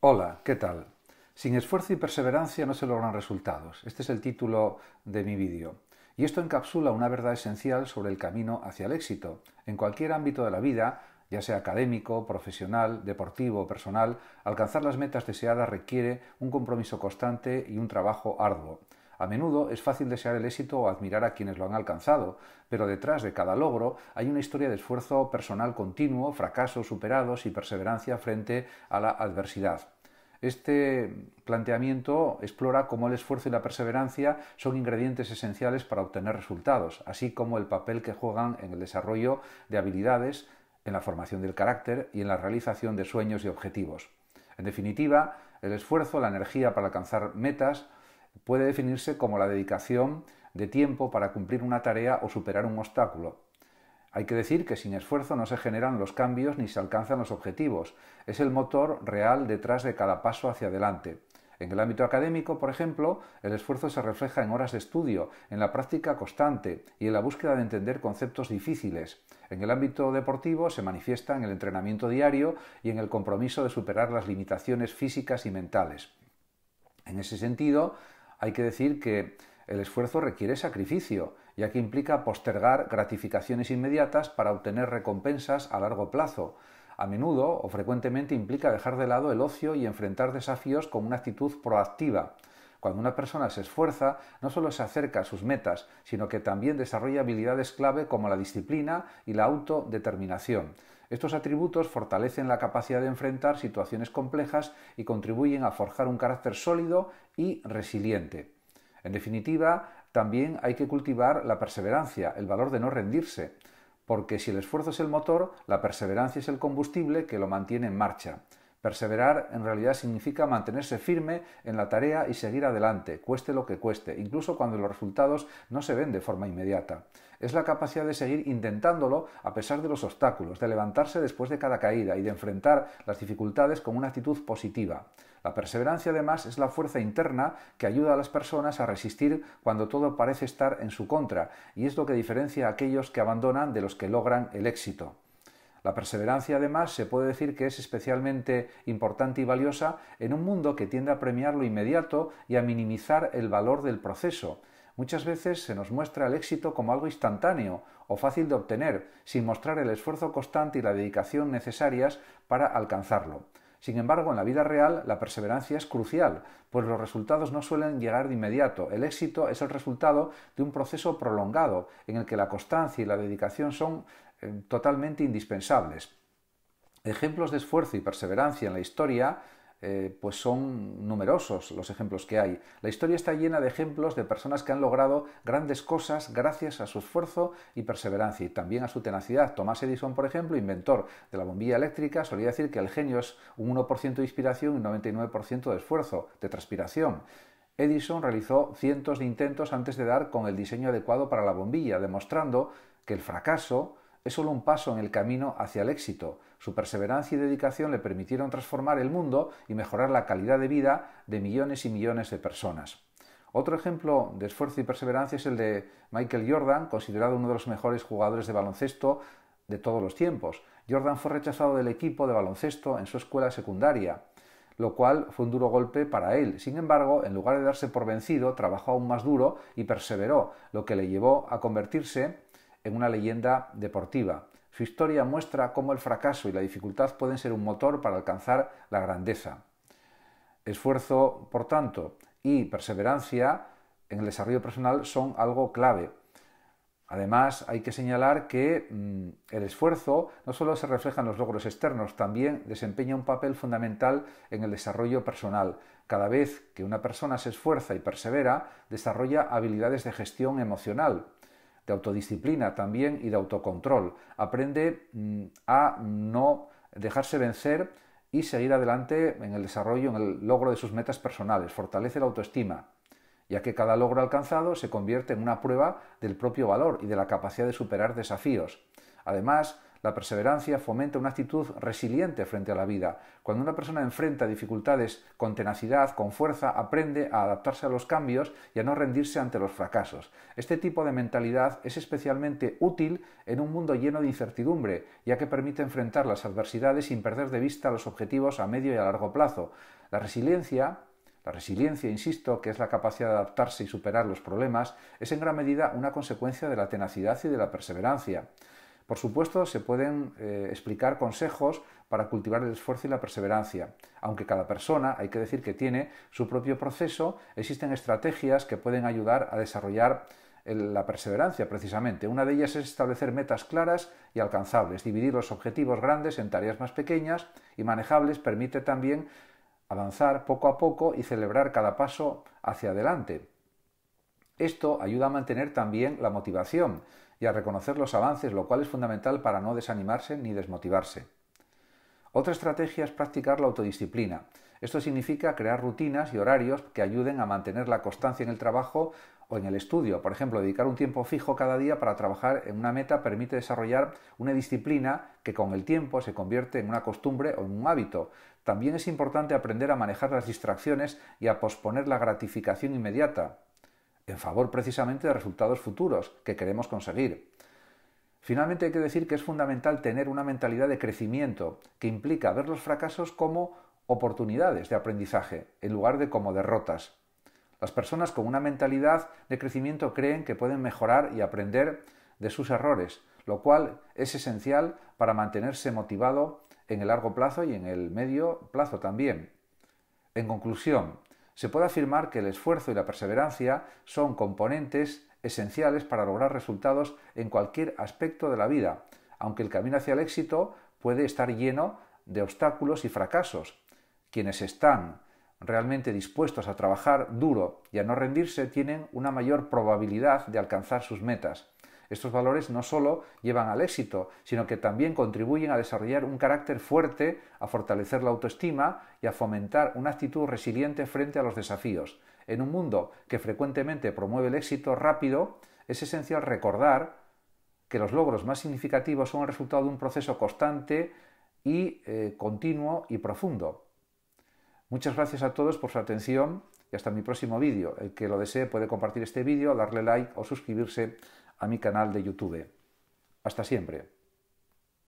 Hola, ¿qué tal? Sin esfuerzo y perseverancia no se logran resultados. Este es el título de mi vídeo. Y esto encapsula una verdad esencial sobre el camino hacia el éxito. En cualquier ámbito de la vida, ya sea académico, profesional, deportivo o personal, alcanzar las metas deseadas requiere un compromiso constante y un trabajo arduo. A menudo es fácil desear el éxito o admirar a quienes lo han alcanzado, pero detrás de cada logro hay una historia de esfuerzo personal continuo, fracasos superados y perseverancia frente a la adversidad. Este planteamiento explora cómo el esfuerzo y la perseverancia son ingredientes esenciales para obtener resultados, así como el papel que juegan en el desarrollo de habilidades, en la formación del carácter y en la realización de sueños y objetivos. En definitiva, el esfuerzo, la energía para alcanzar metas, puede definirse como la dedicación de tiempo para cumplir una tarea o superar un obstáculo. Hay que decir que sin esfuerzo no se generan los cambios ni se alcanzan los objetivos. Es el motor real detrás de cada paso hacia adelante. En el ámbito académico, por ejemplo, el esfuerzo se refleja en horas de estudio, en la práctica constante y en la búsqueda de entender conceptos difíciles. En el ámbito deportivo se manifiesta en el entrenamiento diario y en el compromiso de superar las limitaciones físicas y mentales. En ese sentido, hay que decir que el esfuerzo requiere sacrificio, ya que implica postergar gratificaciones inmediatas para obtener recompensas a largo plazo. A menudo o frecuentemente implica dejar de lado el ocio y enfrentar desafíos con una actitud proactiva. Cuando una persona se esfuerza, no solo se acerca a sus metas, sino que también desarrolla habilidades clave como la disciplina y la autodeterminación. Estos atributos fortalecen la capacidad de enfrentar situaciones complejas y contribuyen a forjar un carácter sólido y resiliente. En definitiva, también hay que cultivar la perseverancia, el valor de no rendirse, porque si el esfuerzo es el motor, la perseverancia es el combustible que lo mantiene en marcha. Perseverar en realidad significa mantenerse firme en la tarea y seguir adelante, cueste lo que cueste, incluso cuando los resultados no se ven de forma inmediata. Es la capacidad de seguir intentándolo a pesar de los obstáculos, de levantarse después de cada caída y de enfrentar las dificultades con una actitud positiva. La perseverancia además es la fuerza interna que ayuda a las personas a resistir cuando todo parece estar en su contra, y es lo que diferencia a aquellos que abandonan de los que logran el éxito. La perseverancia, además, se puede decir que es especialmente importante y valiosa en un mundo que tiende a premiar lo inmediato y a minimizar el valor del proceso. Muchas veces se nos muestra el éxito como algo instantáneo o fácil de obtener, sin mostrar el esfuerzo constante y la dedicación necesarias para alcanzarlo. Sin embargo, en la vida real la perseverancia es crucial, pues los resultados no suelen llegar de inmediato. El éxito es el resultado de un proceso prolongado, en el que la constancia y la dedicación son eh, totalmente indispensables. Ejemplos de esfuerzo y perseverancia en la historia eh, pues son numerosos los ejemplos que hay. La historia está llena de ejemplos de personas que han logrado grandes cosas gracias a su esfuerzo y perseverancia y también a su tenacidad. Thomas Edison, por ejemplo, inventor de la bombilla eléctrica, solía decir que el genio es un 1% de inspiración y un 99% de esfuerzo, de transpiración. Edison realizó cientos de intentos antes de dar con el diseño adecuado para la bombilla, demostrando que el fracaso es solo un paso en el camino hacia el éxito. Su perseverancia y dedicación le permitieron transformar el mundo y mejorar la calidad de vida de millones y millones de personas. Otro ejemplo de esfuerzo y perseverancia es el de Michael Jordan, considerado uno de los mejores jugadores de baloncesto de todos los tiempos. Jordan fue rechazado del equipo de baloncesto en su escuela secundaria, lo cual fue un duro golpe para él. Sin embargo, en lugar de darse por vencido, trabajó aún más duro y perseveró, lo que le llevó a convertirse en una leyenda deportiva. Su historia muestra cómo el fracaso y la dificultad pueden ser un motor para alcanzar la grandeza. Esfuerzo, por tanto, y perseverancia en el desarrollo personal son algo clave. Además, hay que señalar que mm, el esfuerzo no solo se refleja en los logros externos, también desempeña un papel fundamental en el desarrollo personal. Cada vez que una persona se esfuerza y persevera, desarrolla habilidades de gestión emocional, de autodisciplina también y de autocontrol. Aprende mm, a no dejarse vencer y seguir adelante en el desarrollo, en el logro de sus metas personales. Fortalece la autoestima, ya que cada logro alcanzado se convierte en una prueba del propio valor y de la capacidad de superar desafíos. Además, la perseverancia fomenta una actitud resiliente frente a la vida. Cuando una persona enfrenta dificultades con tenacidad, con fuerza, aprende a adaptarse a los cambios y a no rendirse ante los fracasos. Este tipo de mentalidad es especialmente útil en un mundo lleno de incertidumbre, ya que permite enfrentar las adversidades sin perder de vista los objetivos a medio y a largo plazo. La resiliencia la resiliencia, insisto, que es la capacidad de adaptarse y superar los problemas, es en gran medida una consecuencia de la tenacidad y de la perseverancia. Por supuesto, se pueden eh, explicar consejos para cultivar el esfuerzo y la perseverancia. Aunque cada persona, hay que decir que tiene su propio proceso, existen estrategias que pueden ayudar a desarrollar la perseverancia, precisamente. Una de ellas es establecer metas claras y alcanzables. Dividir los objetivos grandes en tareas más pequeñas y manejables permite también avanzar poco a poco y celebrar cada paso hacia adelante. Esto ayuda a mantener también la motivación y a reconocer los avances, lo cual es fundamental para no desanimarse ni desmotivarse. Otra estrategia es practicar la autodisciplina. Esto significa crear rutinas y horarios que ayuden a mantener la constancia en el trabajo o en el estudio. Por ejemplo, dedicar un tiempo fijo cada día para trabajar en una meta permite desarrollar una disciplina que con el tiempo se convierte en una costumbre o en un hábito. También es importante aprender a manejar las distracciones y a posponer la gratificación inmediata en favor precisamente de resultados futuros que queremos conseguir. Finalmente hay que decir que es fundamental tener una mentalidad de crecimiento que implica ver los fracasos como oportunidades de aprendizaje en lugar de como derrotas. Las personas con una mentalidad de crecimiento creen que pueden mejorar y aprender de sus errores, lo cual es esencial para mantenerse motivado en el largo plazo y en el medio plazo también. En conclusión, se puede afirmar que el esfuerzo y la perseverancia son componentes esenciales para lograr resultados en cualquier aspecto de la vida, aunque el camino hacia el éxito puede estar lleno de obstáculos y fracasos. Quienes están realmente dispuestos a trabajar duro y a no rendirse tienen una mayor probabilidad de alcanzar sus metas. Estos valores no solo llevan al éxito, sino que también contribuyen a desarrollar un carácter fuerte, a fortalecer la autoestima y a fomentar una actitud resiliente frente a los desafíos. En un mundo que frecuentemente promueve el éxito rápido, es esencial recordar que los logros más significativos son el resultado de un proceso constante y eh, continuo y profundo. Muchas gracias a todos por su atención y hasta mi próximo vídeo. El que lo desee puede compartir este vídeo, darle like o suscribirse a mi canal de YouTube. Hasta siempre.